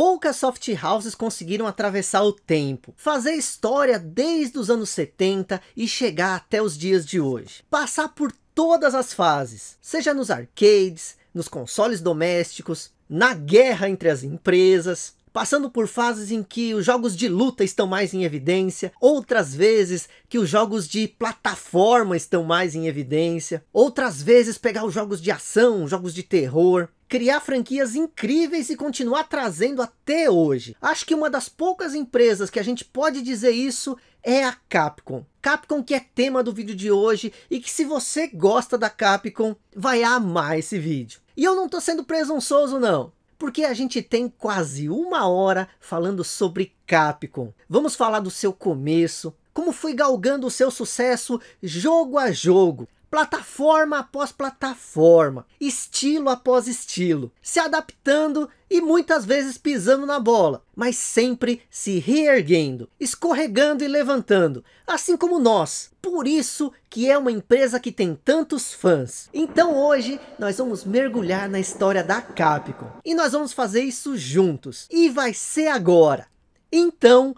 poucas soft houses conseguiram atravessar o tempo, fazer história desde os anos 70 e chegar até os dias de hoje. Passar por todas as fases, seja nos arcades, nos consoles domésticos, na guerra entre as empresas, passando por fases em que os jogos de luta estão mais em evidência, outras vezes que os jogos de plataforma estão mais em evidência, outras vezes pegar os jogos de ação, jogos de terror, criar franquias incríveis e continuar trazendo até hoje. Acho que uma das poucas empresas que a gente pode dizer isso é a Capcom. Capcom que é tema do vídeo de hoje e que se você gosta da Capcom, vai amar esse vídeo. E eu não tô sendo presunçoso não, porque a gente tem quase uma hora falando sobre Capcom. Vamos falar do seu começo, como foi galgando o seu sucesso jogo a jogo, plataforma após plataforma, estilo após estilo, se adaptando e muitas vezes pisando na bola, mas sempre se reerguendo, escorregando e levantando, assim como nós. Por isso que é uma empresa que tem tantos fãs. Então hoje nós vamos mergulhar na história da Capcom e nós vamos fazer isso juntos. E vai ser agora. Então,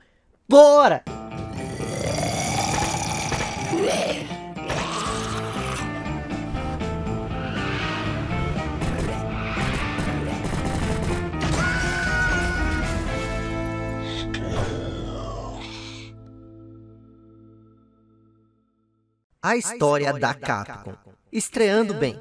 bora! A história, da, Capcom. Estreando, bem.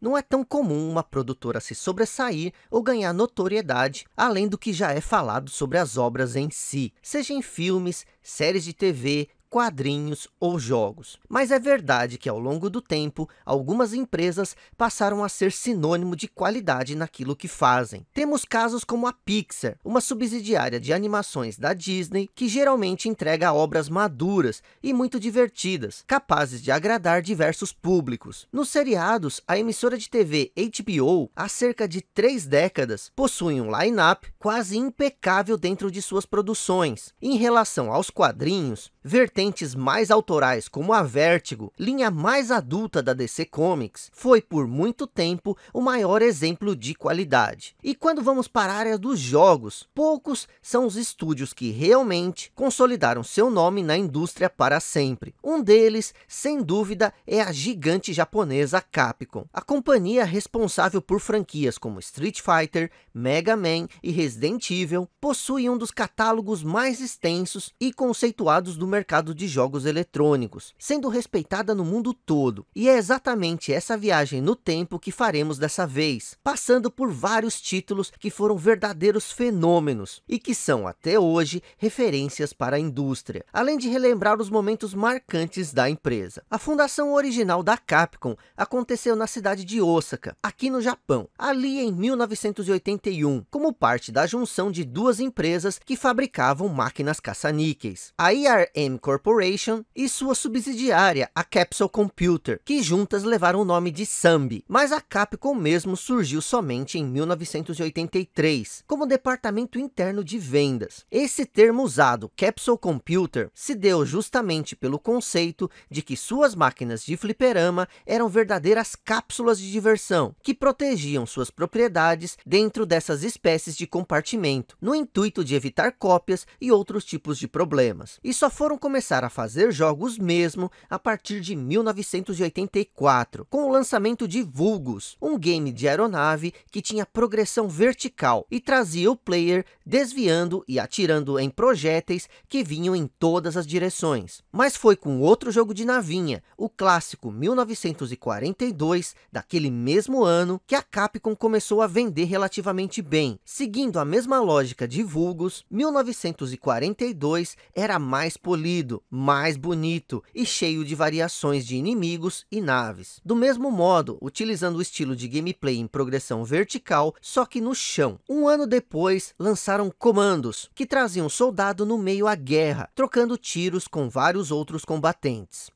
Não é tão comum uma produtora se sobressair ou ganhar notoriedade, além do que já é falado sobre as obras em si, seja em filmes, séries de TV, quadrinhos ou jogos. Mas é verdade que ao longo do tempo, algumas empresas passaram a ser sinônimo de qualidade naquilo que fazem. Temos casos como a Pixar, uma subsidiária de animações da Disney, que geralmente entrega obras maduras e muito divertidas, capazes de agradar diversos públicos. Nos seriados, a emissora de TV HBO, há cerca de três décadas, possui um line-up quase impecável dentro de suas produções. Em relação aos quadrinhos, vertente vertentes mais autorais como a Vértigo, linha mais adulta da DC Comics, foi por muito tempo o maior exemplo de qualidade. E quando vamos para a área dos jogos, poucos são os estúdios que realmente consolidaram seu nome na indústria para sempre. Um deles, sem dúvida, é a gigante japonesa Capcom. A companhia responsável por franquias como Street Fighter, Mega Man e Resident Evil possui um dos catálogos mais extensos e conceituados do mercado mercado de jogos eletrônicos, sendo respeitada no mundo todo. E é exatamente essa viagem no tempo que faremos dessa vez, passando por vários títulos que foram verdadeiros fenômenos e que são até hoje referências para a indústria, além de relembrar os momentos marcantes da empresa. A fundação original da Capcom aconteceu na cidade de Osaka, aqui no Japão, ali em 1981, como parte da junção de duas empresas que fabricavam máquinas caça-níqueis. A IRM Corporation Corporation e sua subsidiária, a Capsule Computer, que juntas levaram o nome de Sambi. Mas a Capcom mesmo surgiu somente em 1983, como departamento interno de vendas. Esse termo usado, Capsule Computer, se deu justamente pelo conceito de que suas máquinas de fliperama eram verdadeiras cápsulas de diversão, que protegiam suas propriedades dentro dessas espécies de compartimento, no intuito de evitar cópias e outros tipos de problemas. E só foram começar começar a fazer jogos mesmo a partir de 1984, com o lançamento de Vulgus, um game de aeronave que tinha progressão vertical e trazia o player desviando e atirando em projéteis que vinham em todas as direções. Mas foi com outro jogo de navinha, o clássico 1942, daquele mesmo ano, que a Capcom começou a vender relativamente bem. Seguindo a mesma lógica de Vulgus, 1942 era mais polido, mais bonito e cheio de variações de inimigos e naves. Do mesmo modo, utilizando o estilo de gameplay em progressão vertical, só que no chão. Um ano depois, lançaram Comandos, que traziam um soldado no meio à guerra, trocando tiros com vários outros combatentes.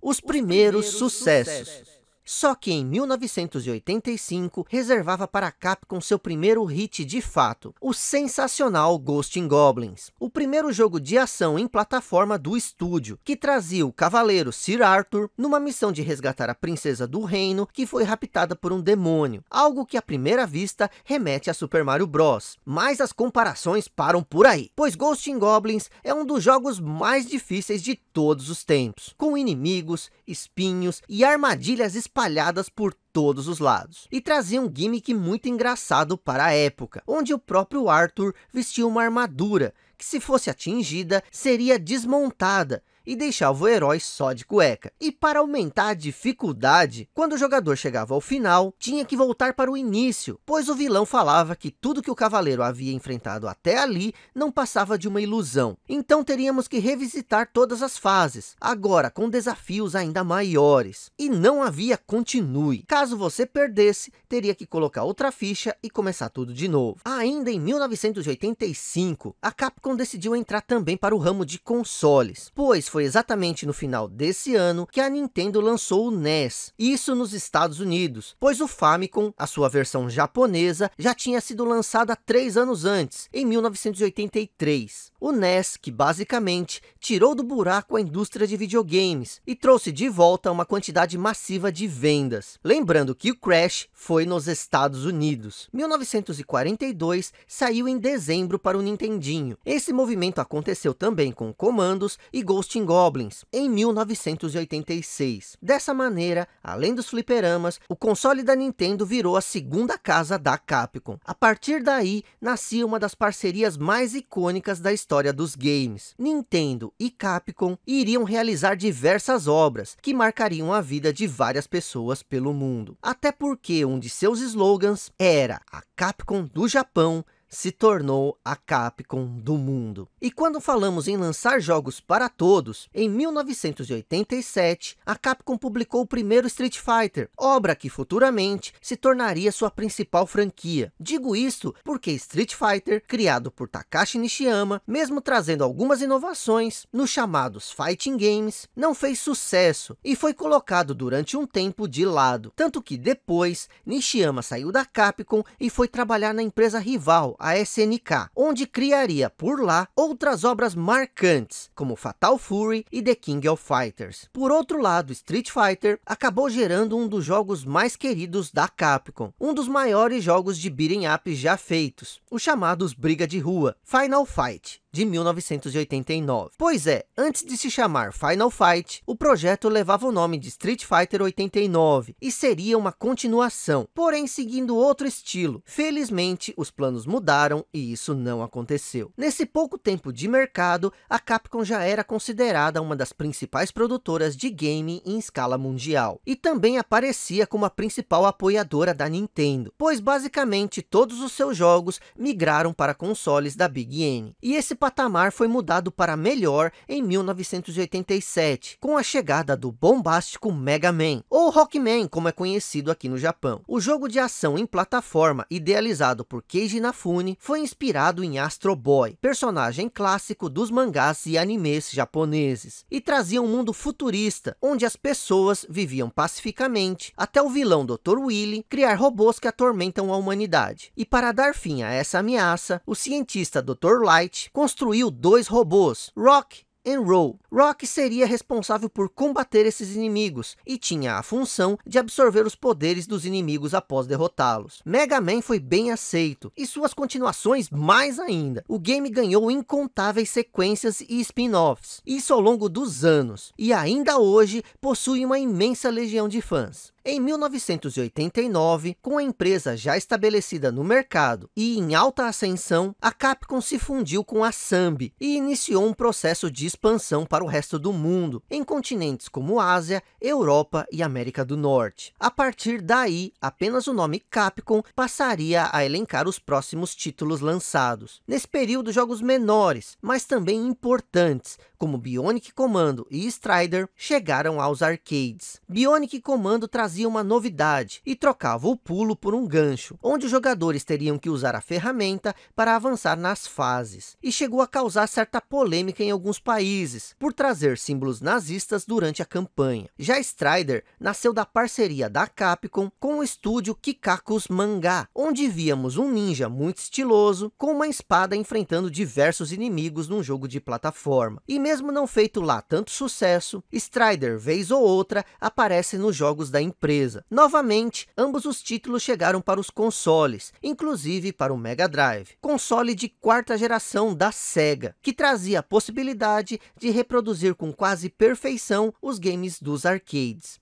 Os primeiros, Os primeiros sucessos. sucessos. Só que em 1985 reservava para a Capcom seu primeiro hit de fato, o sensacional Ghost in Goblins, o primeiro jogo de ação em plataforma do estúdio, que trazia o cavaleiro Sir Arthur numa missão de resgatar a princesa do reino que foi raptada por um demônio, algo que à primeira vista remete a Super Mario Bros. Mas as comparações param por aí, pois Ghost in Goblins é um dos jogos mais difíceis de todos os tempos, com inimigos, espinhos e armadilhas especiais espalhadas por todos os lados. E trazia um gimmick muito engraçado para a época, onde o próprio Arthur vestia uma armadura que se fosse atingida, seria desmontada e deixava o herói só de cueca. E para aumentar a dificuldade, quando o jogador chegava ao final, tinha que voltar para o início, pois o vilão falava que tudo que o cavaleiro havia enfrentado até ali não passava de uma ilusão. Então teríamos que revisitar todas as fases, agora com desafios ainda maiores. E não havia continue. Caso você perdesse, teria que colocar outra ficha e começar tudo de novo. Ainda em 1985, a Capcom decidiu entrar também para o ramo de consoles, pois foi exatamente no final desse ano que a Nintendo lançou o NES, isso nos Estados Unidos, pois o Famicom, a sua versão japonesa, já tinha sido lançada três anos antes, em 1983. O NES, que basicamente tirou do buraco a indústria de videogames e trouxe de volta uma quantidade massiva de vendas. Lembrando que o Crash foi nos Estados Unidos. 1942 saiu em dezembro para o Nintendinho. Esse movimento aconteceu também com Comandos e Ghost Dancing Goblins, em 1986. Dessa maneira, além dos fliperamas, o console da Nintendo virou a segunda casa da Capcom. A partir daí, nascia uma das parcerias mais icônicas da história dos games. Nintendo e Capcom iriam realizar diversas obras, que marcariam a vida de várias pessoas pelo mundo. Até porque um de seus slogans era a Capcom do Japão se tornou a Capcom do mundo. E quando falamos em lançar jogos para todos, em 1987, a Capcom publicou o primeiro Street Fighter, obra que futuramente se tornaria sua principal franquia. Digo isso porque Street Fighter, criado por Takashi Nishiyama, mesmo trazendo algumas inovações nos chamados fighting games, não fez sucesso e foi colocado durante um tempo de lado. Tanto que depois, Nishiyama saiu da Capcom e foi trabalhar na empresa rival, a SNK, onde criaria por lá outras obras marcantes, como Fatal Fury e The King of Fighters. Por outro lado, Street Fighter acabou gerando um dos jogos mais queridos da Capcom, um dos maiores jogos de beating up já feitos, os chamados Briga de Rua, Final Fight de 1989. Pois é, antes de se chamar Final Fight, o projeto levava o nome de Street Fighter 89 e seria uma continuação, porém seguindo outro estilo. Felizmente, os planos mudaram e isso não aconteceu. Nesse pouco tempo de mercado, a Capcom já era considerada uma das principais produtoras de game em escala mundial e também aparecia como a principal apoiadora da Nintendo, pois basicamente todos os seus jogos migraram para consoles da Big N. E esse patamar foi mudado para melhor em 1987, com a chegada do bombástico Mega Man, ou Rockman, como é conhecido aqui no Japão. O jogo de ação em plataforma, idealizado por Keiji Nafune, foi inspirado em Astro Boy, personagem clássico dos mangás e animes japoneses, e trazia um mundo futurista, onde as pessoas viviam pacificamente, até o vilão Dr. Willy criar robôs que atormentam a humanidade. E para dar fim a essa ameaça, o cientista Dr. Light construiu dois robôs, Rock e Roll. Rock seria responsável por combater esses inimigos e tinha a função de absorver os poderes dos inimigos após derrotá-los. Mega Man foi bem aceito e suas continuações mais ainda. O game ganhou incontáveis sequências e spin-offs, isso ao longo dos anos, e ainda hoje possui uma imensa legião de fãs. Em 1989, com a empresa já estabelecida no mercado e em alta ascensão, a Capcom se fundiu com a Sambi e iniciou um processo de expansão para o resto do mundo, em continentes como Ásia, Europa e América do Norte. A partir daí, apenas o nome Capcom passaria a elencar os próximos títulos lançados. Nesse período, jogos menores, mas também importantes, como Bionic Commando e Strider, chegaram aos arcades. Bionic Commando traz trazia uma novidade e trocava o pulo por um gancho, onde os jogadores teriam que usar a ferramenta para avançar nas fases, e chegou a causar certa polêmica em alguns países, por trazer símbolos nazistas durante a campanha. Já Strider nasceu da parceria da Capcom com o estúdio Kikakus Mangá, onde víamos um ninja muito estiloso, com uma espada enfrentando diversos inimigos num jogo de plataforma. E mesmo não feito lá tanto sucesso, Strider, vez ou outra, aparece nos jogos da empresa surpresa. Novamente, ambos os títulos chegaram para os consoles, inclusive para o Mega Drive, console de quarta geração da Sega, que trazia a possibilidade de reproduzir com quase perfeição os games dos arcades.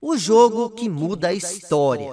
O jogo, que, muda a história.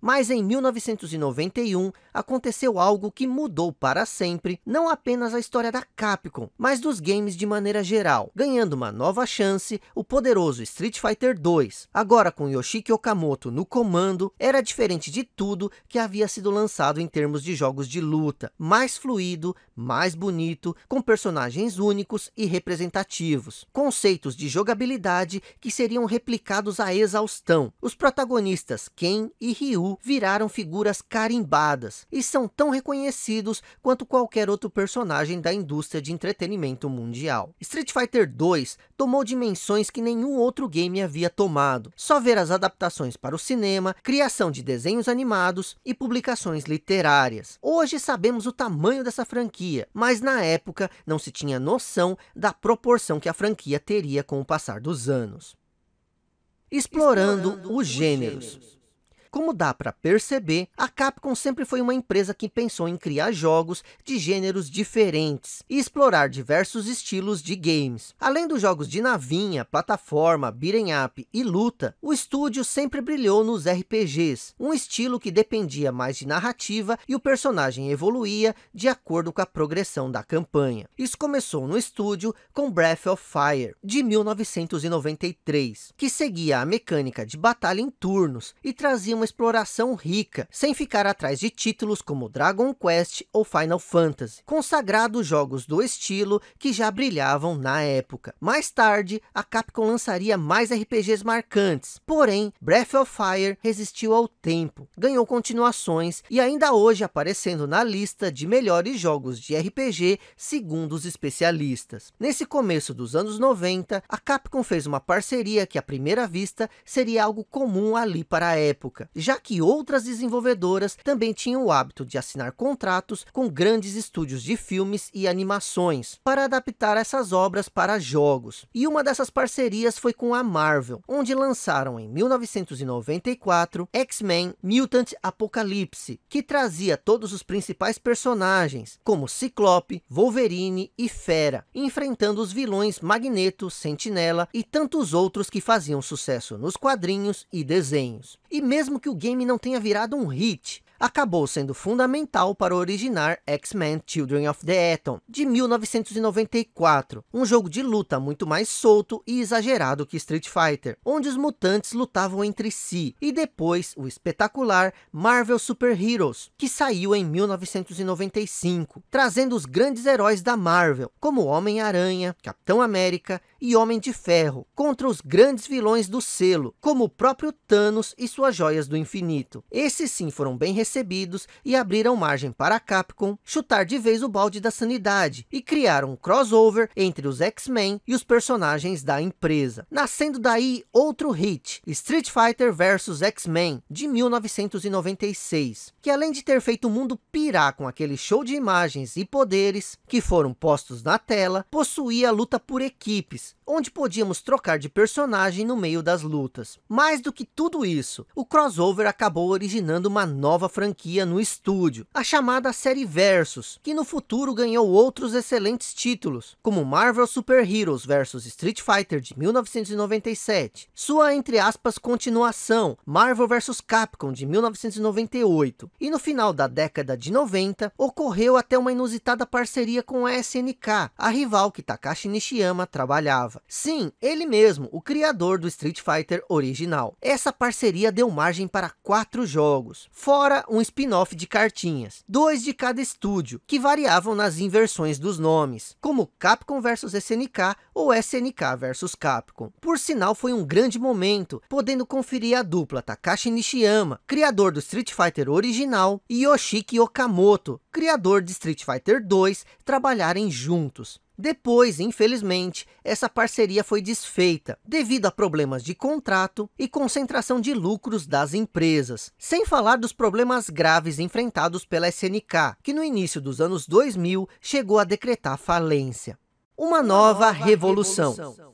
Mas em 1991, aconteceu algo que mudou para sempre não apenas a história da Capcom, mas dos games de maneira geral, ganhando uma nova chance o poderoso Street Fighter 2. Agora com Yoshiki Okamoto no comando, era diferente de tudo que havia sido lançado em termos de jogos de luta, mais fluido, mais bonito, com personagens únicos e representativos, conceitos de jogabilidade que seriam replicados à exaustão. Os protagonistas Ken e Ryu viraram figuras carimbadas, e são tão reconhecidos quanto qualquer outro personagem da indústria de entretenimento mundial. Street Fighter 2 tomou dimensões que nenhum outro game havia tomado. Só ver as adaptações para o cinema, criação de desenhos animados e publicações literárias. Hoje sabemos o tamanho dessa franquia, mas na época não se tinha noção da proporção que a franquia teria com o passar dos anos. Explorando, Explorando os gêneros. gêneros. Como dá para perceber, a Capcom sempre foi uma empresa que pensou em criar jogos de gêneros diferentes e explorar diversos estilos de games. Além dos jogos de navinha, plataforma, beating up e luta, o estúdio sempre brilhou nos RPGs, um estilo que dependia mais de narrativa e o personagem evoluía de acordo com a progressão da campanha. Isso começou no estúdio com Breath of Fire, de 1993, que seguia a mecânica de batalha em turnos e trazia uma exploração rica, sem ficar atrás de títulos como Dragon Quest ou Final Fantasy, consagrados jogos do estilo que já brilhavam na época. Mais tarde, a Capcom lançaria mais RPGs marcantes, porém, Breath of Fire resistiu ao tempo, ganhou continuações e ainda hoje aparecendo na lista de melhores jogos de RPG, segundo os especialistas. Nesse começo dos anos 90, a Capcom fez uma parceria que à primeira vista seria algo comum ali para a época já que outras desenvolvedoras também tinham o hábito de assinar contratos com grandes estúdios de filmes e animações para adaptar essas obras para jogos. E uma dessas parcerias foi com a Marvel, onde lançaram em 1994 X-Men Mutant Apocalipse, que trazia todos os principais personagens, como Ciclope, Wolverine e Fera, enfrentando os vilões Magneto, Sentinela e tantos outros que faziam sucesso nos quadrinhos e desenhos. E mesmo que o game não tenha virado um hit, acabou sendo fundamental para originar X-Men Children of the Atom, de 1994, um jogo de luta muito mais solto e exagerado que Street Fighter, onde os mutantes lutavam entre si, e depois o espetacular Marvel Super Heroes, que saiu em 1995, trazendo os grandes heróis da Marvel, como Homem-Aranha, Capitão América, e Homem de Ferro contra os grandes vilões do selo, como o próprio Thanos e suas joias do infinito. Esses sim foram bem recebidos e abriram margem para a Capcom chutar de vez o balde da sanidade e criar um crossover entre os X-Men e os personagens da empresa. Nascendo daí outro hit, Street Fighter vs X-Men, de 1996, que além de ter feito o mundo pirar com aquele show de imagens e poderes que foram postos na tela, possuía luta por equipes, onde podíamos trocar de personagem no meio das lutas. Mais do que tudo isso, o crossover acabou originando uma nova franquia no estúdio, a chamada série Versus, que no futuro ganhou outros excelentes títulos, como Marvel Super Heroes vs Street Fighter de 1997, sua entre aspas continuação, Marvel vs Capcom de 1998, e no final da década de 90, ocorreu até uma inusitada parceria com a SNK, a rival que Takashi Nishiyama trabalhava estava. Sim, ele mesmo, o criador do Street Fighter original. Essa parceria deu margem para quatro jogos, fora um spin-off de cartinhas, dois de cada estúdio, que variavam nas inversões dos nomes, como Capcom vs SNK ou SNK vs Capcom. Por sinal, foi um grande momento, podendo conferir a dupla Takashi Nishiyama, criador do Street Fighter original, e Yoshiki Okamoto, criador de Street Fighter 2, trabalharem juntos. Depois, infelizmente, essa parceria foi desfeita devido a problemas de contrato e concentração de lucros das empresas, sem falar dos problemas graves enfrentados pela SNK, que no início dos anos 2000 chegou a decretar falência. Uma nova, nova revolução. revolução.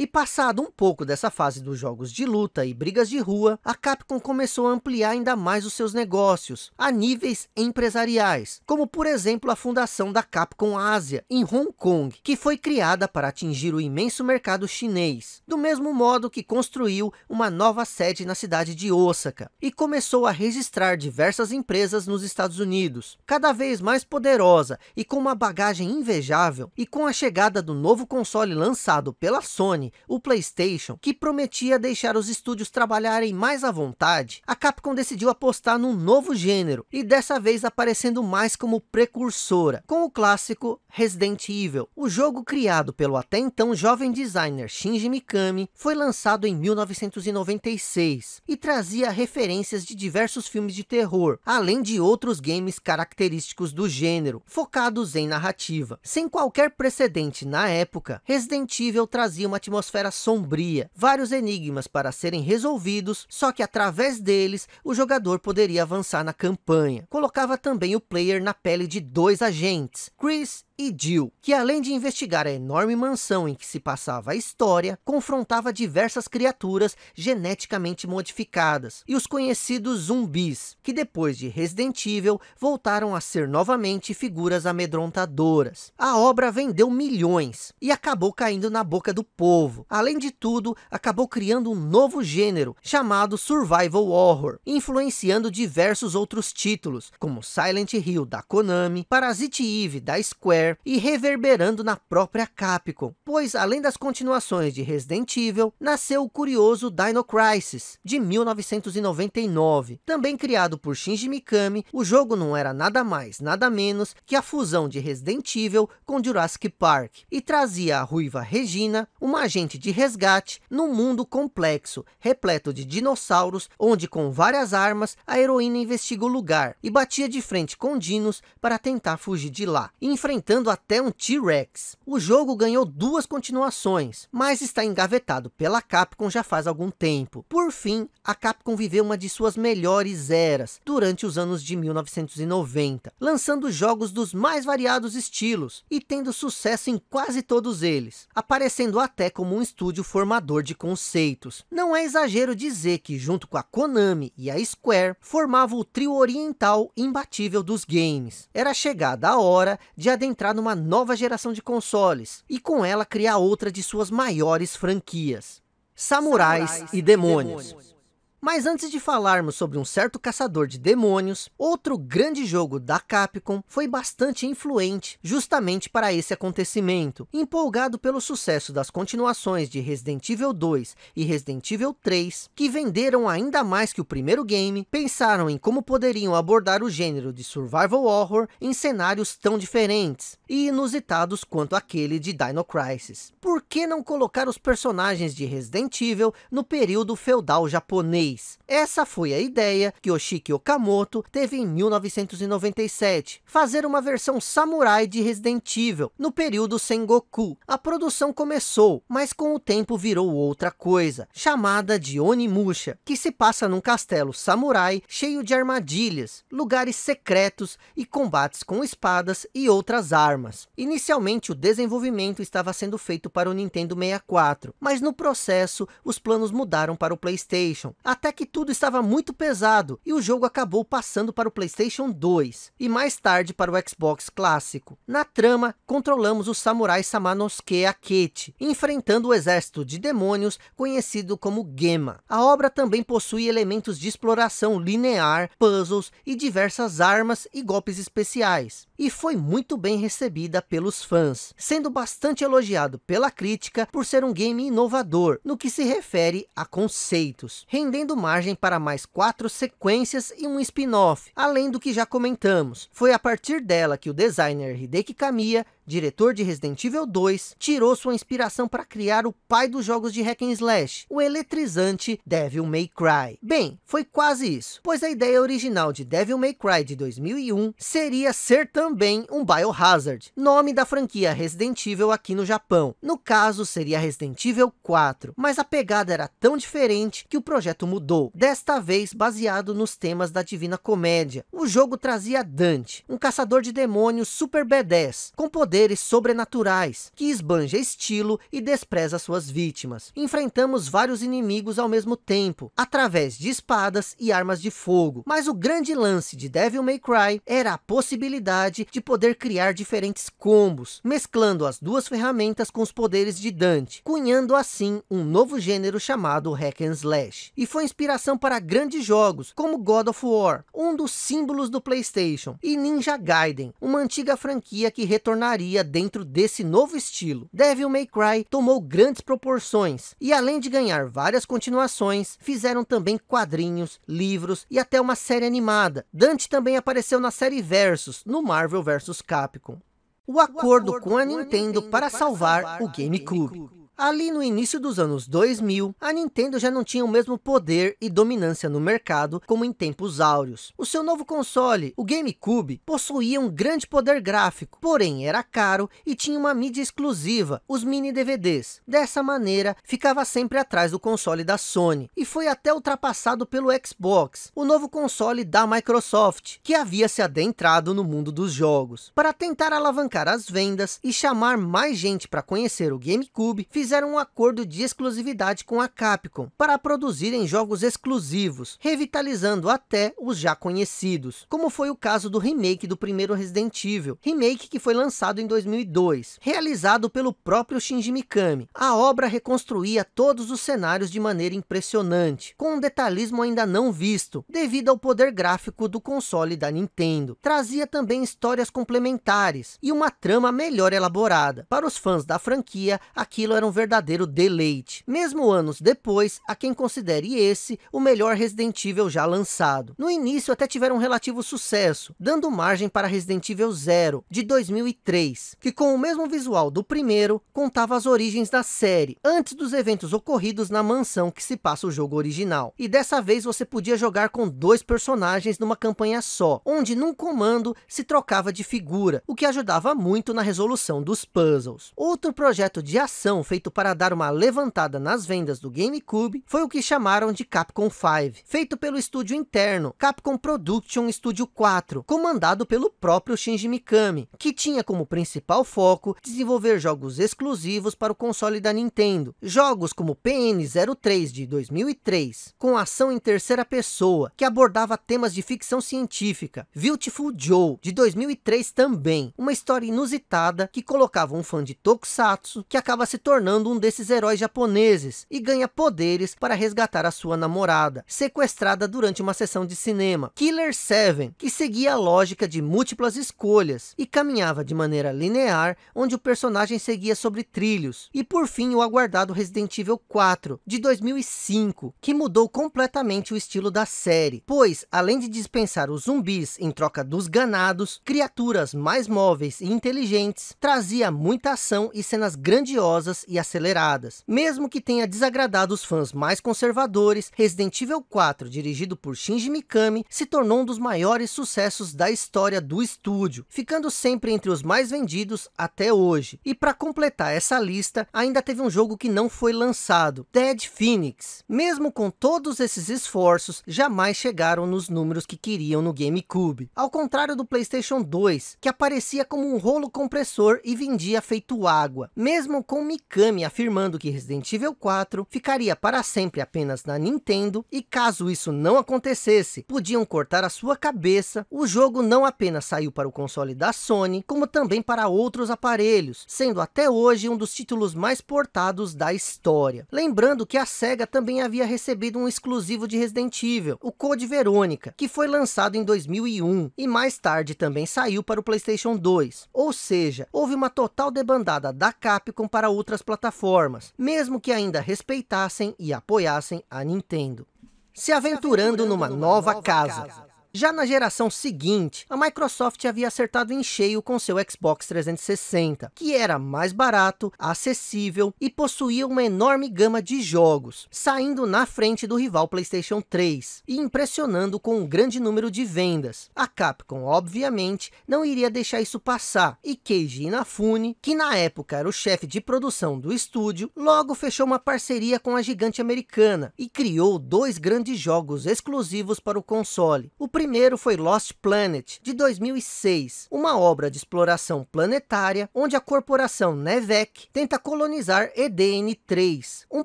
E passado um pouco dessa fase dos jogos de luta e brigas de rua, a Capcom começou a ampliar ainda mais os seus negócios, a níveis empresariais, como por exemplo a fundação da Capcom Ásia, em Hong Kong, que foi criada para atingir o imenso mercado chinês, do mesmo modo que construiu uma nova sede na cidade de Osaka, e começou a registrar diversas empresas nos Estados Unidos, cada vez mais poderosa e com uma bagagem invejável, e com a chegada do novo console lançado pela Sony, o PlayStation, que prometia deixar os estúdios trabalharem mais à vontade, a Capcom decidiu apostar num novo gênero, e dessa vez aparecendo mais como precursora, com o clássico Resident Evil. O jogo criado pelo até então jovem designer Shinji Mikami foi lançado em 1996 e trazia referências de diversos filmes de terror, além de outros games característicos do gênero, focados em narrativa. Sem qualquer precedente na época, Resident Evil trazia uma atmosfera atmosfera sombria, vários enigmas para serem resolvidos, só que através deles o jogador poderia avançar na campanha. Colocava também o player na pele de dois agentes, Chris e Jill, que além de investigar a enorme mansão em que se passava a história, confrontava diversas criaturas geneticamente modificadas e os conhecidos zumbis, que depois de Resident Evil voltaram a ser novamente figuras amedrontadoras. A obra vendeu milhões e acabou caindo na boca do povo. Além de tudo, acabou criando um novo gênero chamado Survival Horror, influenciando diversos outros títulos, como Silent Hill da Konami, Parasite Eve da Square, Square e reverberando na própria Capcom, pois além das continuações de Resident Evil, nasceu o curioso Dino Crisis, de 1999. Também criado por Shinji Mikami, o jogo não era nada mais, nada menos que a fusão de Resident Evil com Jurassic Park, e trazia a ruiva Regina, uma agente de resgate, num mundo complexo, repleto de dinossauros, onde com várias armas, a heroína investiga o lugar, e batia de frente com dinos para tentar fugir de lá, enfrentando matando até um T-Rex. O jogo ganhou duas continuações, mas está engavetado pela Capcom já faz algum tempo. Por fim, a Capcom viveu uma de suas melhores eras, durante os anos de 1990, lançando jogos dos mais variados estilos, e tendo sucesso em quase todos eles, aparecendo até como um estúdio formador de conceitos. Não é exagero dizer que, junto com a Konami e a Square, formava o trio oriental imbatível dos games. Era chegada a hora de adentrar entrar numa nova geração de consoles e com ela criar outra de suas maiores franquias: Samurais, Samurais e Demônios. E demônios. Mas antes de falarmos sobre um certo caçador de demônios, outro grande jogo da Capcom foi bastante influente justamente para esse acontecimento. Empolgado pelo sucesso das continuações de Resident Evil 2 e Resident Evil 3, que venderam ainda mais que o primeiro game, pensaram em como poderiam abordar o gênero de survival horror em cenários tão diferentes e inusitados quanto aquele de Dino Crisis. Por que não colocar os personagens de Resident Evil no período feudal japonês? Essa foi a ideia que Oshiki Okamoto teve em 1997, fazer uma versão samurai de Resident Evil no período Sengoku. A produção começou, mas com o tempo virou outra coisa, chamada de Onimusha, que se passa num castelo samurai cheio de armadilhas, lugares secretos e combates com espadas e outras armas. Inicialmente o desenvolvimento estava sendo feito para o Nintendo 64, mas no processo os planos mudaram para o Playstation, até que tudo estava muito pesado e o jogo acabou passando para o Playstation 2 e mais tarde para o Xbox clássico. Na trama, controlamos o samurai Samanosuke Akechi, enfrentando o exército de demônios conhecido como Gema. A obra também possui elementos de exploração linear, puzzles e diversas armas e golpes especiais e foi muito bem recebida pelos fãs, sendo bastante elogiado pela crítica por ser um game inovador no que se refere a conceitos, rendendo margem para mais quatro sequências e um spin-off, além do que já comentamos. Foi a partir dela que o designer Hideki Kamiya diretor de Resident Evil 2, tirou sua inspiração para criar o pai dos jogos de hack and slash, o eletrizante Devil May Cry. Bem, foi quase isso, pois a ideia original de Devil May Cry de 2001 seria ser também um Biohazard, nome da franquia Resident Evil aqui no Japão. No caso, seria Resident Evil 4, mas a pegada era tão diferente que o projeto mudou, desta vez baseado nos temas da Divina Comédia. O jogo trazia Dante, um caçador de demônios super B10, com poder poderes sobrenaturais, que esbanja estilo e despreza suas vítimas. Enfrentamos vários inimigos ao mesmo tempo, através de espadas e armas de fogo, mas o grande lance de Devil May Cry era a possibilidade de poder criar diferentes combos, mesclando as duas ferramentas com os poderes de Dante, cunhando assim um novo gênero chamado Hack and Slash. E foi inspiração para grandes jogos, como God of War, um dos símbolos do Playstation, e Ninja Gaiden, uma antiga franquia que retornaria franquia dentro desse novo estilo. Devil May Cry tomou grandes proporções e além de ganhar várias continuações, fizeram também quadrinhos, livros e até uma série animada. Dante também apareceu na série Versus, no Marvel vs Capcom. O acordo, o acordo com a Nintendo, Nintendo para, para salvar o GameCube. Ali no início dos anos 2000, a Nintendo já não tinha o mesmo poder e dominância no mercado como em tempos áureos. O seu novo console, o GameCube, possuía um grande poder gráfico, porém era caro e tinha uma mídia exclusiva, os mini DVDs. Dessa maneira, ficava sempre atrás do console da Sony e foi até ultrapassado pelo Xbox, o novo console da Microsoft, que havia se adentrado no mundo dos jogos. Para tentar alavancar as vendas e chamar mais gente para conhecer o GameCube, fizeram um acordo de exclusividade com a Capcom para produzirem jogos exclusivos, revitalizando até os já conhecidos, como foi o caso do remake do primeiro Resident Evil, remake que foi lançado em 2002, realizado pelo próprio Shinji Mikami. A obra reconstruía todos os cenários de maneira impressionante, com um detalhismo ainda não visto, devido ao poder gráfico do console da Nintendo. Trazia também histórias complementares e uma trama melhor elaborada. Para os fãs da franquia, aquilo era um verdadeiro deleite, mesmo anos depois, a quem considere esse o melhor Resident Evil já lançado. No início até tiveram um relativo sucesso, dando margem para Resident Evil 0, de 2003, que com o mesmo visual do primeiro, contava as origens da série, antes dos eventos ocorridos na mansão que se passa o jogo original. E dessa vez você podia jogar com dois personagens numa campanha só, onde num comando se trocava de figura, o que ajudava muito na resolução dos puzzles. Outro projeto de ação feito feito para dar uma levantada nas vendas do GameCube foi o que chamaram de Capcom 5, feito pelo estúdio interno Capcom Production Studio 4, comandado pelo próprio Shinji Mikami, que tinha como principal foco desenvolver jogos exclusivos para o console da Nintendo, jogos como PN03 de 2003, com ação em terceira pessoa, que abordava temas de ficção científica, Beautiful Joe, de 2003 também, uma história inusitada que colocava um fã de Tokusatsu, que acaba se tornando tornando um desses heróis japoneses e ganha poderes para resgatar a sua namorada, sequestrada durante uma sessão de cinema. Killer 7, que seguia a lógica de múltiplas escolhas e caminhava de maneira linear, onde o personagem seguia sobre trilhos. E por fim, o aguardado Resident Evil 4, de 2005, que mudou completamente o estilo da série, pois, além de dispensar os zumbis em troca dos ganados, criaturas mais móveis e inteligentes, trazia muita ação e cenas grandiosas e aceleradas. Mesmo que tenha desagradado os fãs mais conservadores, Resident Evil 4, dirigido por Shinji Mikami, se tornou um dos maiores sucessos da história do estúdio, ficando sempre entre os mais vendidos até hoje. E para completar essa lista, ainda teve um jogo que não foi lançado, Dead Phoenix. Mesmo com todos esses esforços, jamais chegaram nos números que queriam no GameCube. Ao contrário do PlayStation 2, que aparecia como um rolo compressor e vendia feito água. Mesmo com Mikami afirmando que Resident Evil 4 ficaria para sempre apenas na Nintendo e caso isso não acontecesse, podiam cortar a sua cabeça, o jogo não apenas saiu para o console da Sony, como também para outros aparelhos, sendo até hoje um dos títulos mais portados da história. Lembrando que a SEGA também havia recebido um exclusivo de Resident Evil, o Code Verônica, que foi lançado em 2001 e mais tarde também saiu para o Playstation 2. Ou seja, houve uma total debandada da Capcom para outras plataformas plataformas, mesmo que ainda respeitassem e apoiassem a Nintendo. Se aventurando numa nova casa, já na geração seguinte, a Microsoft havia acertado em cheio com seu Xbox 360, que era mais barato, acessível e possuía uma enorme gama de jogos, saindo na frente do rival PlayStation 3 e impressionando com um grande número de vendas. A Capcom, obviamente, não iria deixar isso passar e Keiji Inafune, que na época era o chefe de produção do estúdio, logo fechou uma parceria com a gigante americana e criou dois grandes jogos exclusivos para o console. O primeiro primeiro foi Lost Planet, de 2006, uma obra de exploração planetária onde a corporação Nevec tenta colonizar EDN 3, um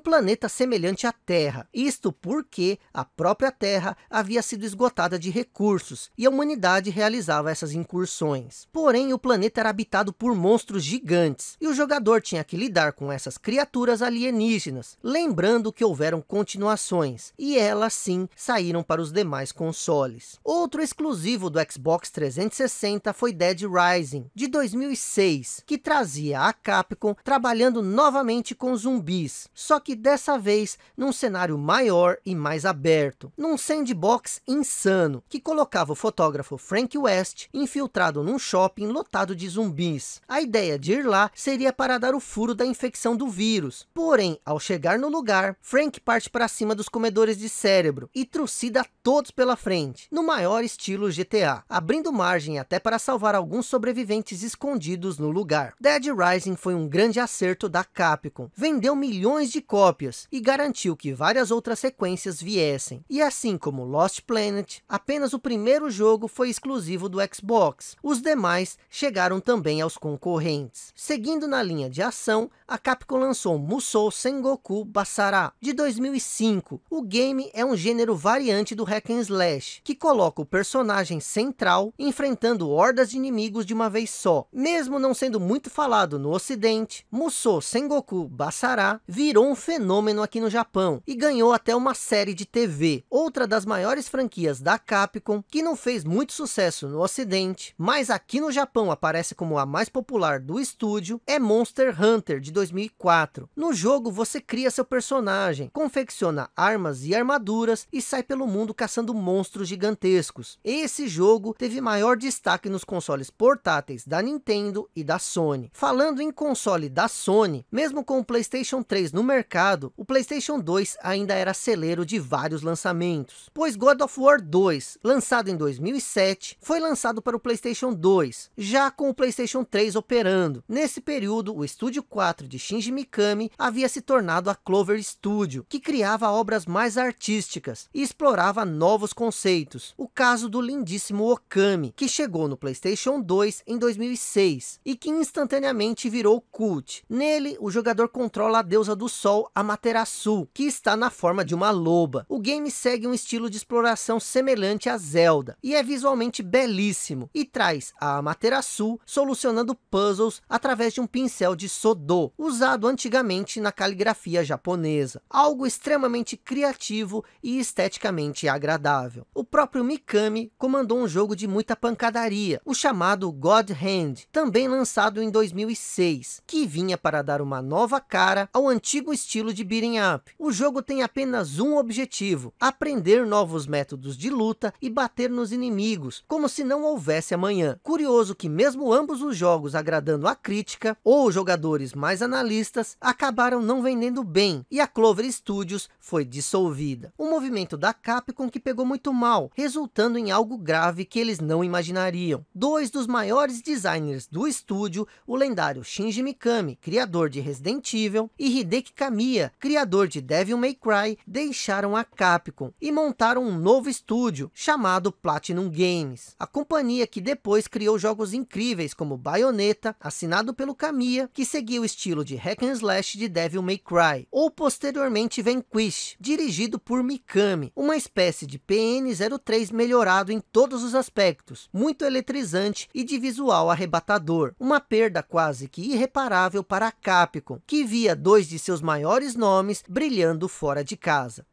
planeta semelhante à Terra. Isto porque a própria Terra havia sido esgotada de recursos e a humanidade realizava essas incursões. Porém, o planeta era habitado por monstros gigantes e o jogador tinha que lidar com essas criaturas alienígenas, lembrando que houveram continuações e elas sim saíram para os demais consoles. Outro exclusivo do Xbox 360 foi Dead Rising, de 2006, que trazia a Capcom trabalhando novamente com zumbis, só que dessa vez num cenário maior e mais aberto, num sandbox insano, que colocava o fotógrafo Frank West infiltrado num shopping lotado de zumbis. A ideia de ir lá seria para dar o furo da infecção do vírus, porém, ao chegar no lugar, Frank parte para cima dos comedores de cérebro e trucida todos pela frente, numa maior estilo GTA, abrindo margem até para salvar alguns sobreviventes escondidos no lugar. Dead Rising foi um grande acerto da Capcom, vendeu milhões de cópias e garantiu que várias outras sequências viessem. E assim como Lost Planet, apenas o primeiro jogo foi exclusivo do Xbox, os demais chegaram também aos concorrentes. Seguindo na linha de ação, a Capcom lançou Musou Sengoku Basara, de 2005. O game é um gênero variante do hack and slash, que coloca coloca o personagem central enfrentando hordas de inimigos de uma vez só. Mesmo não sendo muito falado no ocidente, Musou Sengoku Basara virou um fenômeno aqui no Japão e ganhou até uma série de TV, outra das maiores franquias da Capcom, que não fez muito sucesso no ocidente, mas aqui no Japão aparece como a mais popular do estúdio, é Monster Hunter de 2004. No jogo você cria seu personagem, confecciona armas e armaduras e sai pelo mundo caçando monstros gigantescos gigantescos. Esse jogo teve maior destaque nos consoles portáteis da Nintendo e da Sony. Falando em console da Sony, mesmo com o PlayStation 3 no mercado, o PlayStation 2 ainda era celeiro de vários lançamentos, pois God of War 2, lançado em 2007, foi lançado para o PlayStation 2, já com o PlayStation 3 operando. Nesse período, o Estúdio 4 de Shinji Mikami havia se tornado a Clover Studio, que criava obras mais artísticas e explorava novos conceitos, o caso do lindíssimo Okami, que chegou no PlayStation 2 em 2006 e que instantaneamente virou cult. Nele, o jogador controla a deusa do sol, Amaterasu, que está na forma de uma loba. O game segue um estilo de exploração semelhante a Zelda e é visualmente belíssimo e traz a Amaterasu solucionando puzzles através de um pincel de Sodô, usado antigamente na caligrafia japonesa. Algo extremamente criativo e esteticamente agradável. O próprio Mikami comandou um jogo de muita pancadaria, o chamado God Hand, também lançado em 2006, que vinha para dar uma nova cara ao antigo estilo de beating up. O jogo tem apenas um objetivo, aprender novos métodos de luta e bater nos inimigos, como se não houvesse amanhã. Curioso que mesmo ambos os jogos agradando a crítica, ou jogadores mais analistas, acabaram não vendendo bem, e a Clover Studios foi dissolvida. O movimento da Capcom que pegou muito mal, resultando resultando em algo grave que eles não imaginariam. Dois dos maiores designers do estúdio, o lendário Shinji Mikami, criador de Resident Evil, e Hideki Kamiya, criador de Devil May Cry, deixaram a Capcom e montaram um novo estúdio chamado Platinum Games. A companhia que depois criou jogos incríveis como Bayonetta, assinado pelo Kamiya, que seguia o estilo de hack and slash de Devil May Cry, ou posteriormente Vanquish, dirigido por Mikami, uma espécie de PN-03 melhorado em todos os aspectos, muito eletrizante e de visual arrebatador. Uma perda quase que irreparável para a Capcom, que via dois de seus maiores nomes brilhando fora de casa.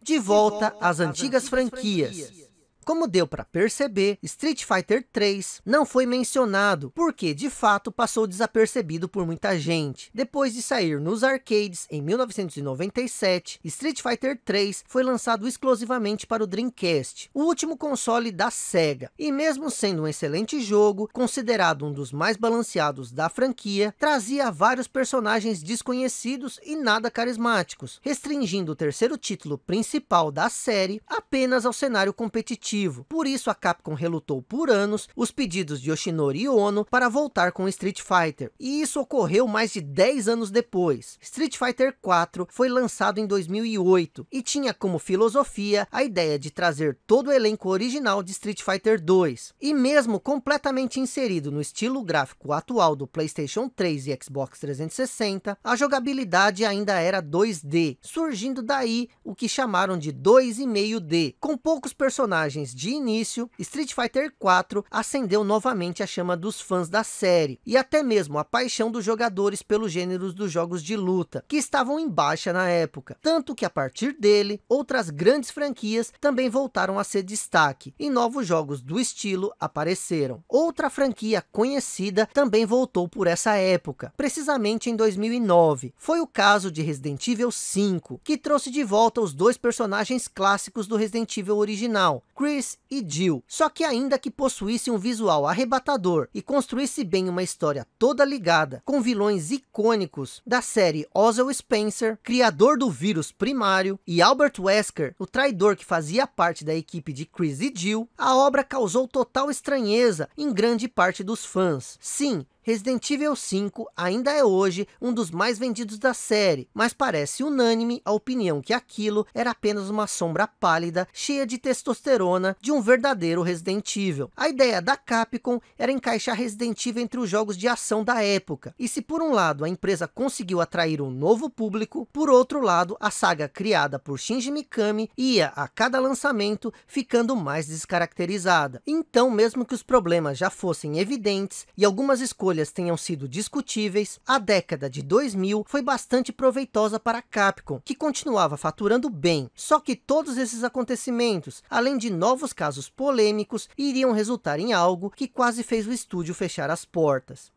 De volta às antigas franquias. Como deu para perceber, Street Fighter 3 não foi mencionado, porque de fato passou desapercebido por muita gente. Depois de sair nos arcades em 1997, Street Fighter 3 foi lançado exclusivamente para o Dreamcast, o último console da SEGA, e mesmo sendo um excelente jogo, considerado um dos mais balanceados da franquia, trazia vários personagens desconhecidos e nada carismáticos, restringindo o terceiro título principal da série apenas ao cenário competitivo por isso, a Capcom relutou por anos os pedidos de Yoshinori Ono para voltar com Street Fighter. E isso ocorreu mais de 10 anos depois. Street Fighter 4 foi lançado em 2008 e tinha como filosofia a ideia de trazer todo o elenco original de Street Fighter 2. E mesmo completamente inserido no estilo gráfico atual do PlayStation 3 e Xbox 360, a jogabilidade ainda era 2D, surgindo daí o que chamaram de 2,5D, com poucos personagens de início, Street Fighter 4 acendeu novamente a chama dos fãs da série e até mesmo a paixão dos jogadores pelos gêneros dos jogos de luta, que estavam em baixa na época. Tanto que a partir dele, outras grandes franquias também voltaram a ser destaque e novos jogos do estilo apareceram. Outra franquia conhecida também voltou por essa época, precisamente em 2009. Foi o caso de Resident Evil 5, que trouxe de volta os dois personagens clássicos do Resident Evil original, Chris Chris e Jill. Só que ainda que possuísse um visual arrebatador e construísse bem uma história toda ligada com vilões icônicos da série Ozel Spencer, criador do vírus primário, e Albert Wesker, o traidor que fazia parte da equipe de Chris e Jill, a obra causou total estranheza em grande parte dos fãs. Sim, Resident Evil 5 ainda é hoje um dos mais vendidos da série, mas parece unânime a opinião que aquilo era apenas uma sombra pálida, cheia de testosterona, de um verdadeiro Resident Evil. A ideia da Capcom era encaixar Resident Evil entre os jogos de ação da época, e se por um lado a empresa conseguiu atrair um novo público, por outro lado a saga criada por Shinji Mikami ia, a cada lançamento, ficando mais descaracterizada. Então mesmo que os problemas já fossem evidentes, e algumas escolhas escolhas tenham sido discutíveis, a década de 2000 foi bastante proveitosa para a Capcom, que continuava faturando bem. Só que todos esses acontecimentos, além de novos casos polêmicos, iriam resultar em algo que quase fez o estúdio fechar as portas.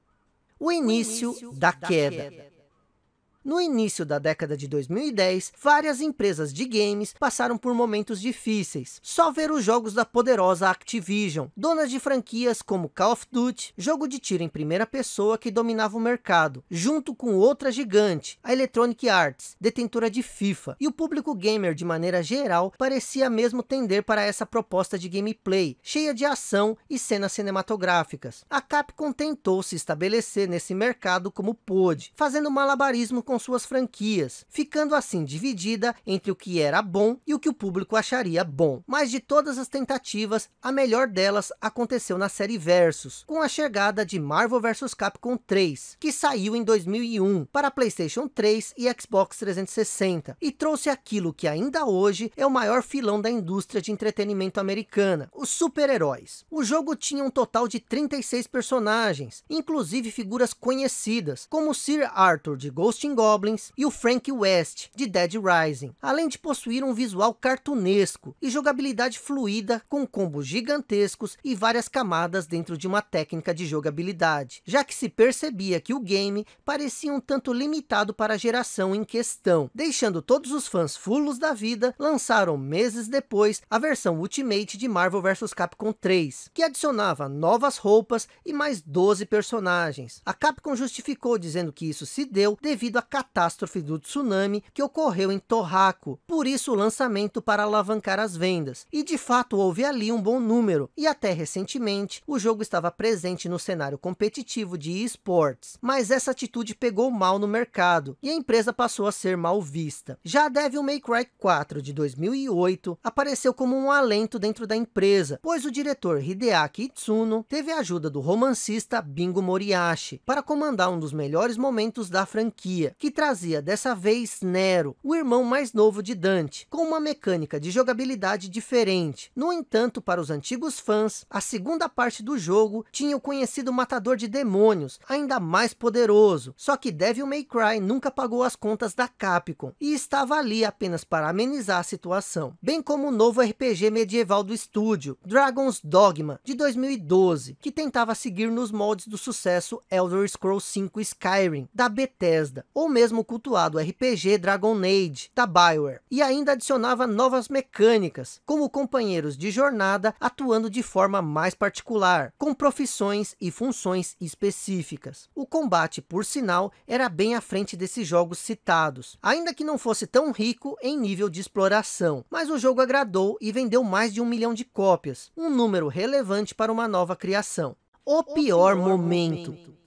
O início, o início da, da queda. queda. No início da década de 2010, várias empresas de games passaram por momentos difíceis. Só ver os jogos da poderosa Activision, donas de franquias como Call of Duty, jogo de tiro em primeira pessoa que dominava o mercado, junto com outra gigante, a Electronic Arts, detentora de FIFA, e o público gamer de maneira geral parecia mesmo tender para essa proposta de gameplay, cheia de ação e cenas cinematográficas. A Capcom tentou se estabelecer nesse mercado como pôde, fazendo malabarismo com com suas franquias, ficando assim dividida entre o que era bom e o que o público acharia bom. Mas de todas as tentativas, a melhor delas aconteceu na série Versus, com a chegada de Marvel vs Capcom 3, que saiu em 2001 para PlayStation 3 e Xbox 360, e trouxe aquilo que ainda hoje é o maior filão da indústria de entretenimento americana, os super-heróis. O jogo tinha um total de 36 personagens, inclusive figuras conhecidas, como Sir Arthur de Ghost in Goblins e o Frank West, de Dead Rising, além de possuir um visual cartunesco e jogabilidade fluida com combos gigantescos e várias camadas dentro de uma técnica de jogabilidade, já que se percebia que o game parecia um tanto limitado para a geração em questão, deixando todos os fãs fulos da vida lançaram meses depois a versão Ultimate de Marvel vs Capcom 3, que adicionava novas roupas e mais 12 personagens. A Capcom justificou dizendo que isso se deu devido à catástrofe do tsunami que ocorreu em Torraco, por isso o lançamento para alavancar as vendas. E de fato houve ali um bom número, e até recentemente o jogo estava presente no cenário competitivo de esportes. Mas essa atitude pegou mal no mercado, e a empresa passou a ser mal vista. Já Devil May Cry 4 de 2008 apareceu como um alento dentro da empresa, pois o diretor Hideaki Itsuno teve a ajuda do romancista Bingo Moriyashi para comandar um dos melhores momentos da franquia, que trazia dessa vez Nero, o irmão mais novo de Dante, com uma mecânica de jogabilidade diferente. No entanto, para os antigos fãs, a segunda parte do jogo tinha o conhecido matador de demônios, ainda mais poderoso, só que Devil May Cry nunca pagou as contas da Capcom, e estava ali apenas para amenizar a situação, bem como o novo RPG medieval do estúdio, Dragon's Dogma, de 2012, que tentava seguir nos moldes do sucesso Elder Scrolls V Skyrim, da Bethesda, ou mesmo cultuado RPG Dragon Age da Bioware, e ainda adicionava novas mecânicas, como companheiros de jornada atuando de forma mais particular, com profissões e funções específicas. O combate, por sinal, era bem à frente desses jogos citados, ainda que não fosse tão rico em nível de exploração, mas o jogo agradou e vendeu mais de um milhão de cópias, um número relevante para uma nova criação. O pior, o pior momento. momento.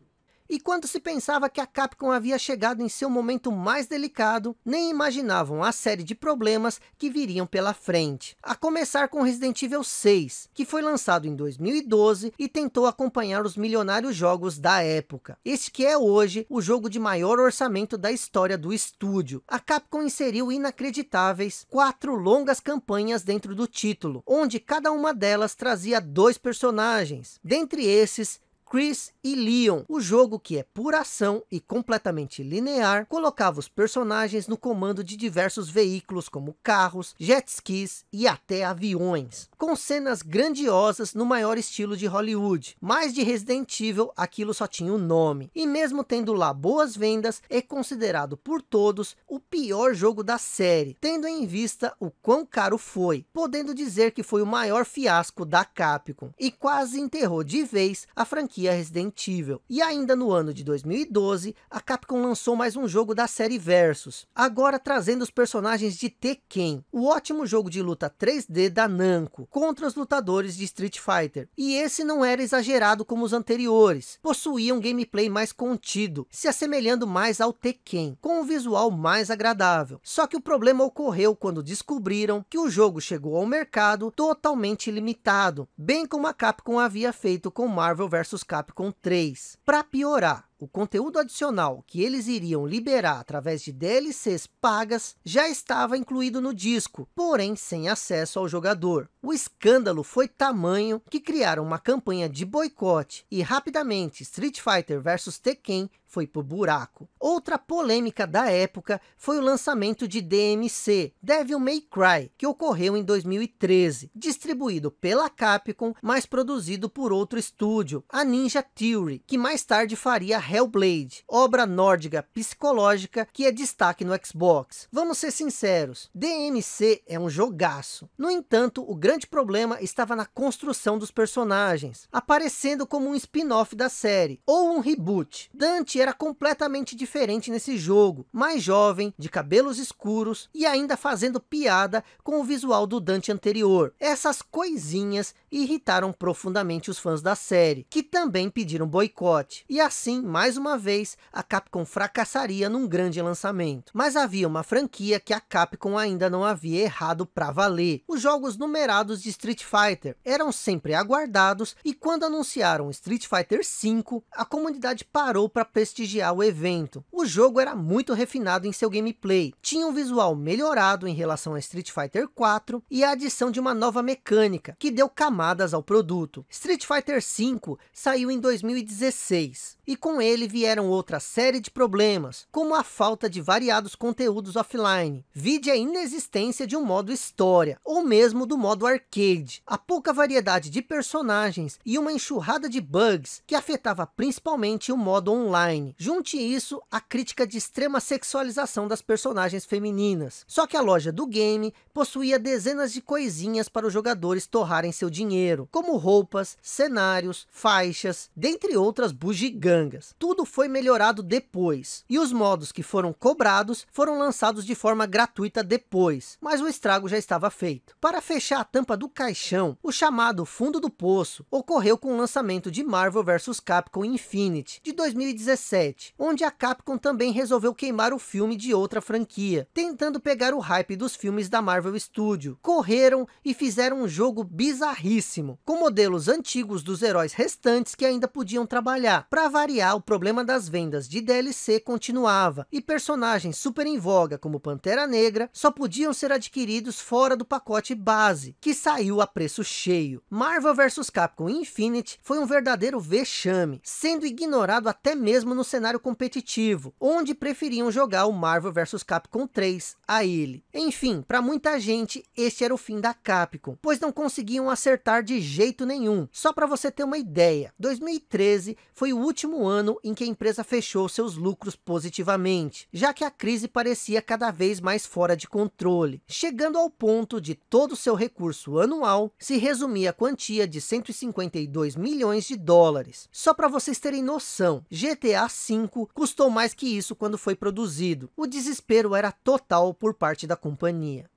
E quando se pensava que a Capcom havia chegado em seu momento mais delicado, nem imaginavam a série de problemas que viriam pela frente. A começar com Resident Evil 6, que foi lançado em 2012 e tentou acompanhar os milionários jogos da época. Este que é hoje o jogo de maior orçamento da história do estúdio. A Capcom inseriu inacreditáveis quatro longas campanhas dentro do título, onde cada uma delas trazia dois personagens. Dentre esses, Chris e Leon. O jogo, que é pura ação e completamente linear, colocava os personagens no comando de diversos veículos, como carros, jet skis e até aviões, com cenas grandiosas no maior estilo de Hollywood. Mas de Resident Evil, aquilo só tinha o um nome. E mesmo tendo lá boas vendas, é considerado por todos o pior jogo da série, tendo em vista o quão caro foi, podendo dizer que foi o maior fiasco da Capcom, e quase enterrou de vez a franquia franquia é Resident Evil. E ainda no ano de 2012, a Capcom lançou mais um jogo da série Versus, agora trazendo os personagens de Tekken, o ótimo jogo de luta 3D da Namco, contra os lutadores de Street Fighter. E esse não era exagerado como os anteriores, possuía um gameplay mais contido, se assemelhando mais ao Tekken, com um visual mais agradável. Só que o problema ocorreu quando descobriram que o jogo chegou ao mercado totalmente limitado, bem como a Capcom havia feito com Marvel vs Capcom 3. Para piorar, o conteúdo adicional que eles iriam liberar através de DLCs pagas já estava incluído no disco, porém sem acesso ao jogador. O escândalo foi tamanho que criaram uma campanha de boicote e rapidamente Street Fighter vs Tekken foi pro buraco. Outra polêmica da época foi o lançamento de DMC, Devil May Cry, que ocorreu em 2013, distribuído pela Capcom, mas produzido por outro estúdio, a Ninja Theory, que mais tarde faria Hellblade, obra nórdica psicológica que é destaque no Xbox. Vamos ser sinceros, DMC é um jogaço. No entanto, o grande problema estava na construção dos personagens, aparecendo como um spin-off da série, ou um reboot. Dante era completamente diferente nesse jogo, mais jovem, de cabelos escuros e ainda fazendo piada com o visual do Dante anterior. Essas coisinhas irritaram profundamente os fãs da série, que também pediram boicote. E assim, mais uma vez, a Capcom fracassaria num grande lançamento. Mas havia uma franquia que a Capcom ainda não havia errado para valer. Os jogos numerados de Street Fighter eram sempre aguardados e quando anunciaram Street Fighter V, a comunidade parou para prestigiar o evento. O jogo era muito refinado em seu gameplay, tinha um visual melhorado em relação a Street Fighter 4 e a adição de uma nova mecânica, que deu camadas ao produto. Street Fighter V saiu em 2016 e com ele vieram outra série de problemas, como a falta de variados conteúdos offline, vide a inexistência de um modo história, ou mesmo do modo arcade, a pouca variedade de personagens e uma enxurrada de bugs que afetava principalmente o modo online. Junte isso à crítica de extrema sexualização das personagens femininas. Só que a loja do game possuía dezenas de coisinhas para os jogadores torrarem seu dinheiro, como roupas, cenários, faixas, dentre outras bugigangas bugigangas. Tudo foi melhorado depois, e os modos que foram cobrados foram lançados de forma gratuita depois, mas o estrago já estava feito. Para fechar a tampa do caixão, o chamado fundo do poço ocorreu com o lançamento de Marvel vs Capcom Infinity, de 2017, onde a Capcom também resolveu queimar o filme de outra franquia, tentando pegar o hype dos filmes da Marvel Studio. Correram e fizeram um jogo bizarríssimo, com modelos antigos dos heróis restantes que ainda podiam trabalhar. Para contrariar o problema das vendas de DLC continuava e personagens super em voga como Pantera Negra só podiam ser adquiridos fora do pacote base, que saiu a preço cheio. Marvel vs Capcom Infinite foi um verdadeiro vexame, sendo ignorado até mesmo no cenário competitivo, onde preferiam jogar o Marvel vs Capcom 3 a ele. Enfim, para muita gente, este era o fim da Capcom, pois não conseguiam acertar de jeito nenhum. Só para você ter uma ideia, 2013 foi o último mesmo ano em que a empresa fechou seus lucros positivamente, já que a crise parecia cada vez mais fora de controle, chegando ao ponto de todo seu recurso anual se resumir à quantia de 152 milhões de dólares. Só para vocês terem noção, GTA V custou mais que isso quando foi produzido. O desespero era total por parte da companhia.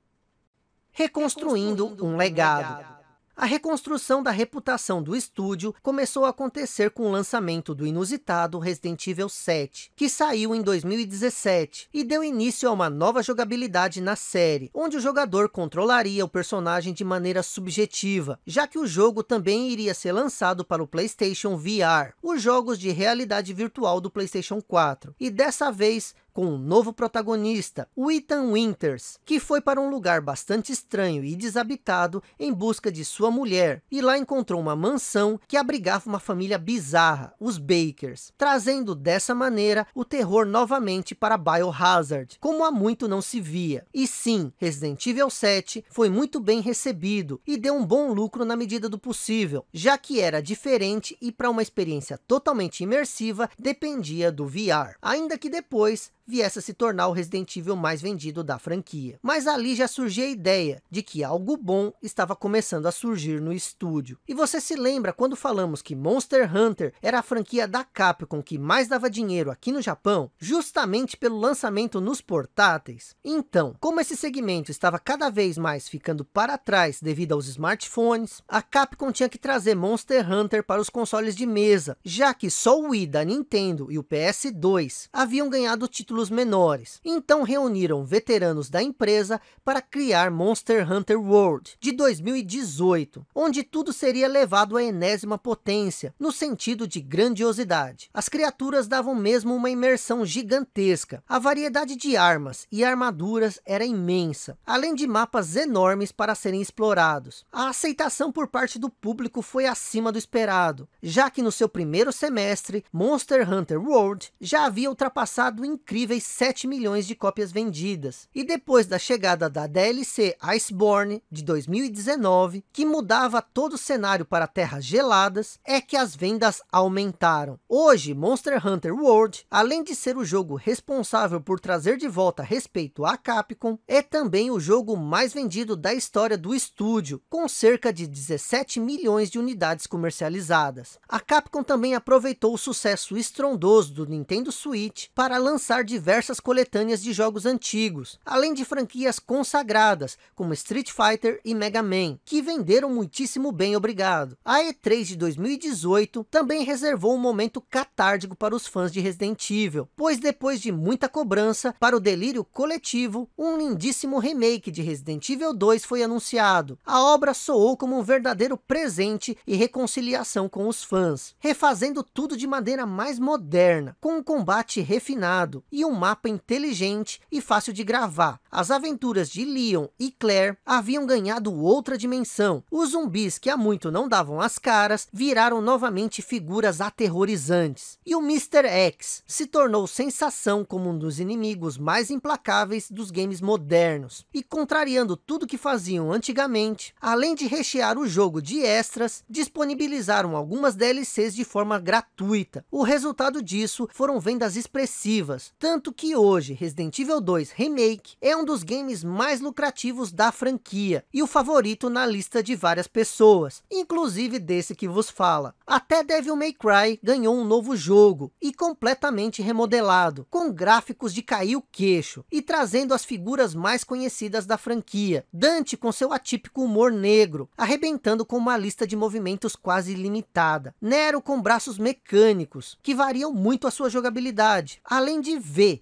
Reconstruindo, Reconstruindo um legado. Um legado. A reconstrução da reputação do estúdio começou a acontecer com o lançamento do inusitado Resident Evil 7, que saiu em 2017 e deu início a uma nova jogabilidade na série, onde o jogador controlaria o personagem de maneira subjetiva, já que o jogo também iria ser lançado para o PlayStation VR, os jogos de realidade virtual do PlayStation 4, e dessa vez com um novo protagonista, o Ethan Winters, que foi para um lugar bastante estranho e desabitado em busca de sua mulher, e lá encontrou uma mansão que abrigava uma família bizarra, os Bakers, trazendo dessa maneira o terror novamente para Biohazard, como há muito não se via. E sim, Resident Evil 7 foi muito bem recebido e deu um bom lucro na medida do possível, já que era diferente e para uma experiência totalmente imersiva dependia do VR. Ainda que depois viesse a se tornar o Resident Evil mais vendido da franquia. Mas ali já surgia a ideia de que algo bom estava começando a surgir no estúdio. E você se lembra quando falamos que Monster Hunter era a franquia da Capcom que mais dava dinheiro aqui no Japão, justamente pelo lançamento nos portáteis? Então, como esse segmento estava cada vez mais ficando para trás devido aos smartphones, a Capcom tinha que trazer Monster Hunter para os consoles de mesa, já que só o Wii da Nintendo e o PS2 haviam ganhado o título títulos menores. Então reuniram veteranos da empresa para criar Monster Hunter World de 2018, onde tudo seria levado à enésima potência, no sentido de grandiosidade. As criaturas davam mesmo uma imersão gigantesca. A variedade de armas e armaduras era imensa, além de mapas enormes para serem explorados. A aceitação por parte do público foi acima do esperado, já que no seu primeiro semestre, Monster Hunter World já havia ultrapassado o incrível possíveis 7 milhões de cópias vendidas. E depois da chegada da DLC Iceborne de 2019, que mudava todo o cenário para terras geladas, é que as vendas aumentaram. Hoje, Monster Hunter World, além de ser o jogo responsável por trazer de volta respeito à Capcom, é também o jogo mais vendido da história do estúdio, com cerca de 17 milhões de unidades comercializadas. A Capcom também aproveitou o sucesso estrondoso do Nintendo Switch para lançar de diversas coletâneas de jogos antigos, além de franquias consagradas, como Street Fighter e Mega Man, que venderam muitíssimo bem, obrigado. A E3 de 2018 também reservou um momento catártico para os fãs de Resident Evil, pois depois de muita cobrança para o delírio coletivo, um lindíssimo remake de Resident Evil 2 foi anunciado. A obra soou como um verdadeiro presente e reconciliação com os fãs, refazendo tudo de maneira mais moderna, com um combate refinado e e um mapa inteligente e fácil de gravar. As aventuras de Leon e Claire haviam ganhado outra dimensão. Os zumbis que há muito não davam as caras viraram novamente figuras aterrorizantes. E o Mr. X se tornou sensação como um dos inimigos mais implacáveis dos games modernos. E contrariando tudo que faziam antigamente, além de rechear o jogo de extras, disponibilizaram algumas DLCs de forma gratuita. O resultado disso foram vendas expressivas, tanto que hoje Resident Evil 2 Remake é um dos games mais lucrativos da franquia e o favorito na lista de várias pessoas, inclusive desse que vos fala. Até Devil May Cry ganhou um novo jogo e completamente remodelado, com gráficos de cair o queixo e trazendo as figuras mais conhecidas da franquia. Dante com seu atípico humor negro, arrebentando com uma lista de movimentos quase limitada. Nero com braços mecânicos, que variam muito a sua jogabilidade, além de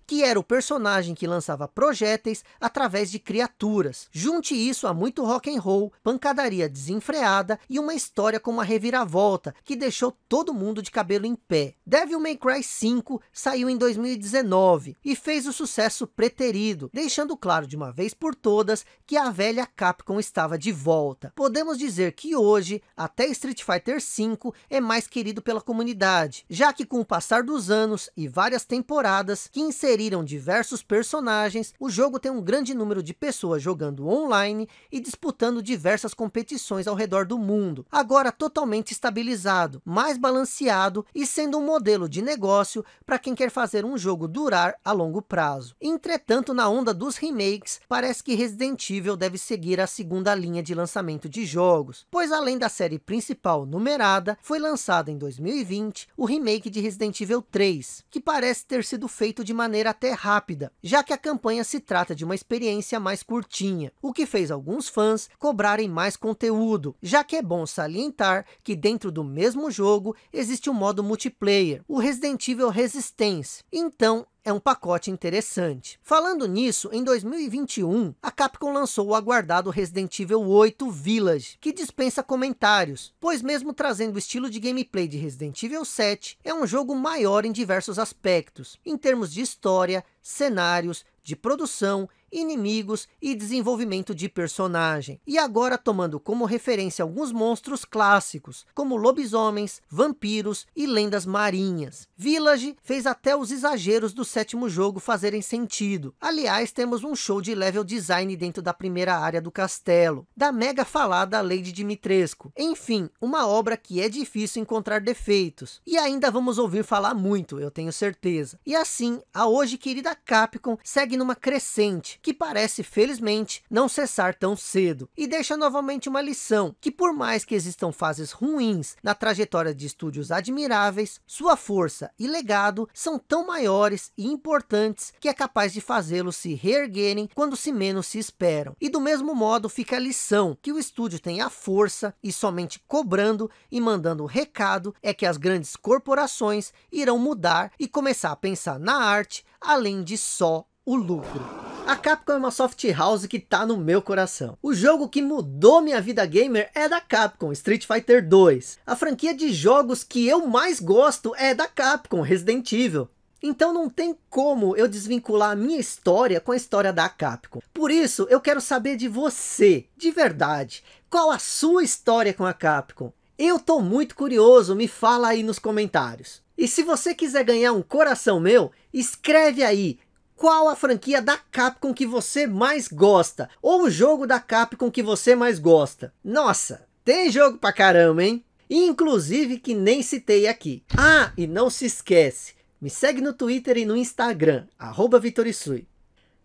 que era o personagem que lançava projéteis através de criaturas. Junte isso a muito rock and roll, pancadaria desenfreada e uma história com uma reviravolta que deixou todo mundo de cabelo em pé. Devil May Cry 5 saiu em 2019 e fez o sucesso preterido, deixando claro de uma vez por todas que a velha Capcom estava de volta. Podemos dizer que hoje, até Street Fighter V é mais querido pela comunidade, já que com o passar dos anos e várias temporadas, inseriram diversos personagens, o jogo tem um grande número de pessoas jogando online e disputando diversas competições ao redor do mundo, agora totalmente estabilizado, mais balanceado e sendo um modelo de negócio para quem quer fazer um jogo durar a longo prazo. Entretanto, na onda dos remakes, parece que Resident Evil deve seguir a segunda linha de lançamento de jogos, pois além da série principal numerada, foi lançado em 2020 o remake de Resident Evil 3, que parece ter sido feito de maneira até rápida, já que a campanha se trata de uma experiência mais curtinha, o que fez alguns fãs cobrarem mais conteúdo, já que é bom salientar que dentro do mesmo jogo existe o um modo multiplayer, o Resident Evil Resistance. Então, é um pacote interessante. Falando nisso, em 2021, a Capcom lançou o aguardado Resident Evil 8 Village, que dispensa comentários, pois mesmo trazendo o estilo de gameplay de Resident Evil 7, é um jogo maior em diversos aspectos, em termos de história, cenários, de produção inimigos e desenvolvimento de personagem. E agora tomando como referência alguns monstros clássicos, como lobisomens, vampiros e lendas marinhas. Village fez até os exageros do sétimo jogo fazerem sentido. Aliás, temos um show de level design dentro da primeira área do castelo, da mega falada Lady Dimitrescu. Enfim, uma obra que é difícil encontrar defeitos. E ainda vamos ouvir falar muito, eu tenho certeza. E assim, a hoje querida Capcom segue numa crescente, que parece, felizmente, não cessar tão cedo. E deixa novamente uma lição, que por mais que existam fases ruins na trajetória de estúdios admiráveis, sua força e legado são tão maiores e importantes que é capaz de fazê-los se reerguerem quando se menos se esperam. E do mesmo modo fica a lição, que o estúdio tem a força e somente cobrando e mandando o recado é que as grandes corporações irão mudar e começar a pensar na arte além de só o lucro. A Capcom é uma soft house que tá no meu coração. O jogo que mudou minha vida gamer é da Capcom, Street Fighter 2. A franquia de jogos que eu mais gosto é da Capcom, Resident Evil. Então não tem como eu desvincular a minha história com a história da Capcom. Por isso, eu quero saber de você, de verdade, qual a sua história com a Capcom? Eu tô muito curioso, me fala aí nos comentários. E se você quiser ganhar um coração meu, escreve aí qual a franquia da Capcom que você mais gosta? Ou o jogo da Capcom que você mais gosta? Nossa, tem jogo pra caramba, hein? Inclusive que nem citei aqui. Ah, e não se esquece, me segue no Twitter e no Instagram, arroba Vitorisui.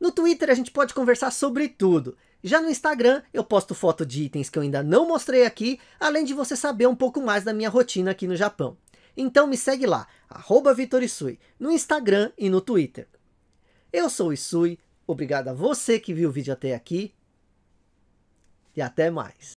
No Twitter a gente pode conversar sobre tudo. Já no Instagram eu posto foto de itens que eu ainda não mostrei aqui, além de você saber um pouco mais da minha rotina aqui no Japão. Então me segue lá, arroba Vitorisui, no Instagram e no Twitter. Eu sou o Isui, obrigado a você que viu o vídeo até aqui e até mais.